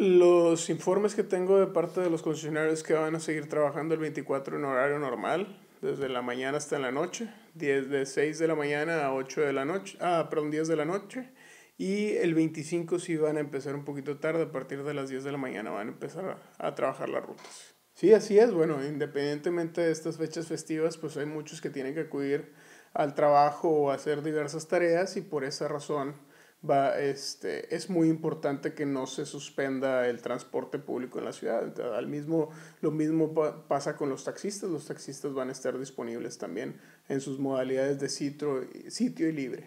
Los informes que tengo de parte de los concesionarios que van a seguir trabajando el 24 en horario normal, desde la mañana hasta la noche, 10 de 6 de la mañana a 8 de la noche, ah, perdón, 10 de la noche, y el 25 sí van a empezar un poquito tarde, a partir de las 10 de la mañana van a empezar a trabajar las rutas. Sí, así es, bueno, independientemente de estas fechas festivas, pues hay muchos que tienen que acudir al trabajo o hacer diversas tareas y por esa razón va, este, es muy importante que no se suspenda el transporte público en la ciudad. al mismo, lo mismo pasa con los taxistas. Los taxistas van a estar disponibles también en sus modalidades de sitio, sitio y libre.